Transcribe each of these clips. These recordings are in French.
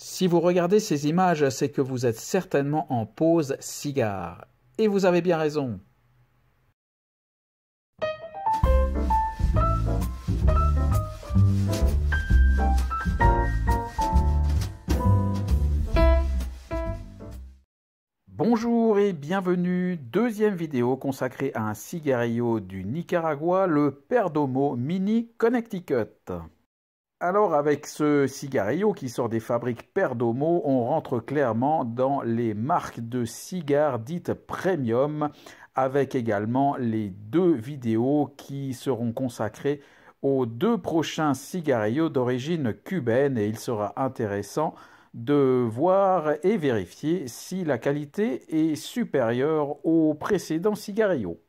Si vous regardez ces images, c'est que vous êtes certainement en pause cigare. Et vous avez bien raison. Bonjour et bienvenue, deuxième vidéo consacrée à un cigarillo du Nicaragua, le Perdomo Mini Connecticut. Alors avec ce cigarillo qui sort des fabriques Perdomo, on rentre clairement dans les marques de cigares dites premium, avec également les deux vidéos qui seront consacrées aux deux prochains cigarillos d'origine cubaine et il sera intéressant de voir et vérifier si la qualité est supérieure aux précédents cigarillos.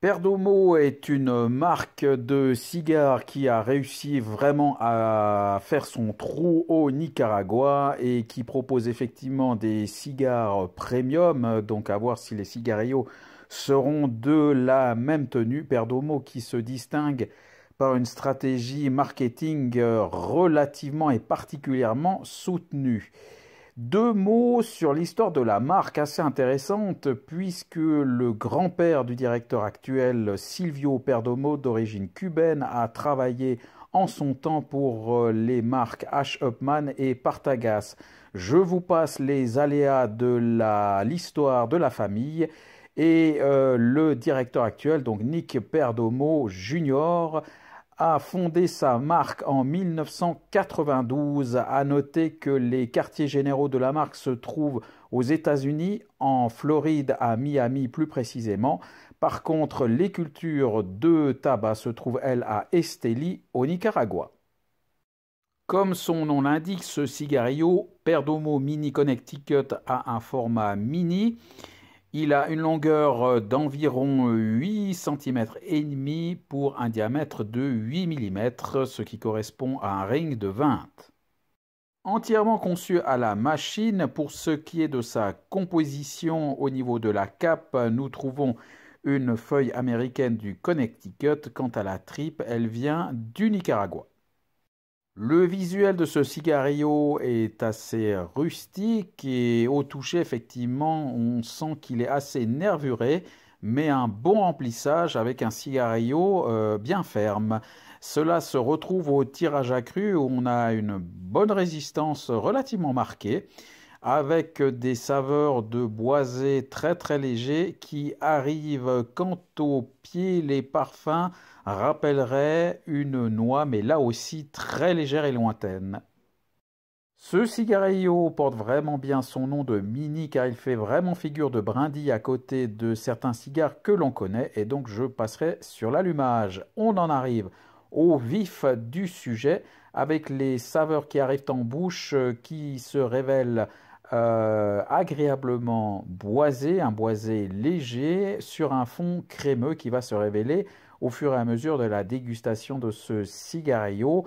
Perdomo est une marque de cigares qui a réussi vraiment à faire son trou au Nicaragua et qui propose effectivement des cigares premium, donc à voir si les cigarillos seront de la même tenue. Perdomo qui se distingue par une stratégie marketing relativement et particulièrement soutenue. Deux mots sur l'histoire de la marque, assez intéressante, puisque le grand-père du directeur actuel, Silvio Perdomo, d'origine cubaine, a travaillé en son temps pour euh, les marques H. Upman et Partagas. Je vous passe les aléas de l'histoire de la famille. Et euh, le directeur actuel, donc Nick Perdomo Jr., a fondé sa marque en 1992. À noter que les quartiers généraux de la marque se trouvent aux États-Unis, en Floride, à Miami plus précisément. Par contre, les cultures de tabac se trouvent, elles, à Esteli, au Nicaragua. Comme son nom l'indique, ce cigario Perdomo Mini Connecticut a un format mini il a une longueur euh, d'environ 8 euh, cm et demi pour un diamètre de 8 mm, ce qui correspond à un ring de 20. Entièrement conçu à la machine, pour ce qui est de sa composition au niveau de la cape, nous trouvons une feuille américaine du Connecticut. Quant à la tripe, elle vient du Nicaragua. Le visuel de ce cigario est assez rustique et au toucher, effectivement, on sent qu'il est assez nervuré, mais un bon remplissage avec un cigario euh, bien ferme. Cela se retrouve au tirage accru où on a une bonne résistance relativement marquée avec des saveurs de boisé très très légers qui arrivent quant aux pieds les parfums rappellerait une noix, mais là aussi très légère et lointaine. Ce cigarillo porte vraiment bien son nom de mini car il fait vraiment figure de brindille à côté de certains cigares que l'on connaît et donc je passerai sur l'allumage. On en arrive au vif du sujet avec les saveurs qui arrivent en bouche euh, qui se révèlent euh, agréablement boisées, un boisé léger sur un fond crémeux qui va se révéler au fur et à mesure de la dégustation de ce cigarillo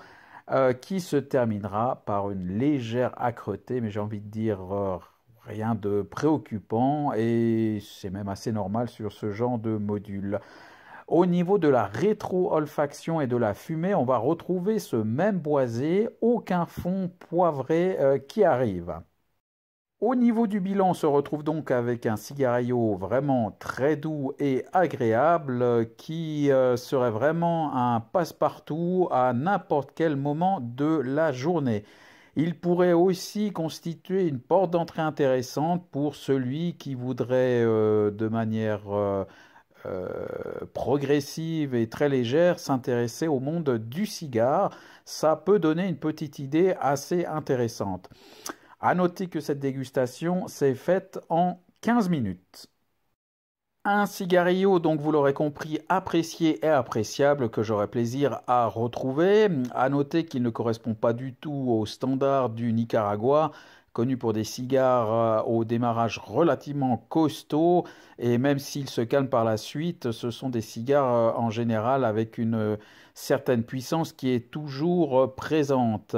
euh, qui se terminera par une légère âcreté, mais j'ai envie de dire euh, rien de préoccupant et c'est même assez normal sur ce genre de module. Au niveau de la rétro-olfaction et de la fumée, on va retrouver ce même boisé, aucun fond poivré euh, qui arrive. Au niveau du bilan, on se retrouve donc avec un cigarillo vraiment très doux et agréable qui euh, serait vraiment un passe-partout à n'importe quel moment de la journée. Il pourrait aussi constituer une porte d'entrée intéressante pour celui qui voudrait euh, de manière euh, progressive et très légère s'intéresser au monde du cigare. Ça peut donner une petite idée assez intéressante. À noter que cette dégustation s'est faite en 15 minutes. Un cigarillo, donc vous l'aurez compris, apprécié et appréciable que j'aurai plaisir à retrouver. À noter qu'il ne correspond pas du tout au standard du Nicaragua, connu pour des cigares euh, au démarrage relativement costaud et même s'ils se calment par la suite, ce sont des cigares euh, en général avec une euh, certaine puissance qui est toujours présente.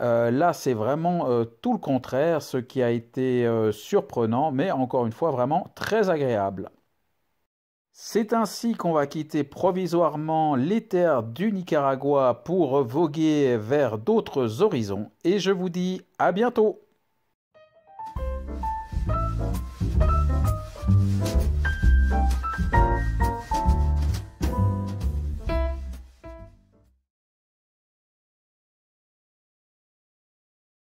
là, c'est vraiment tout le contraire, ce qui a été surprenant, mais encore une fois vraiment très agréable. C'est ainsi qu'on va quitter provisoirement les terres du Nicaragua pour voguer vers d'autres horizons et je vous dis à bientôt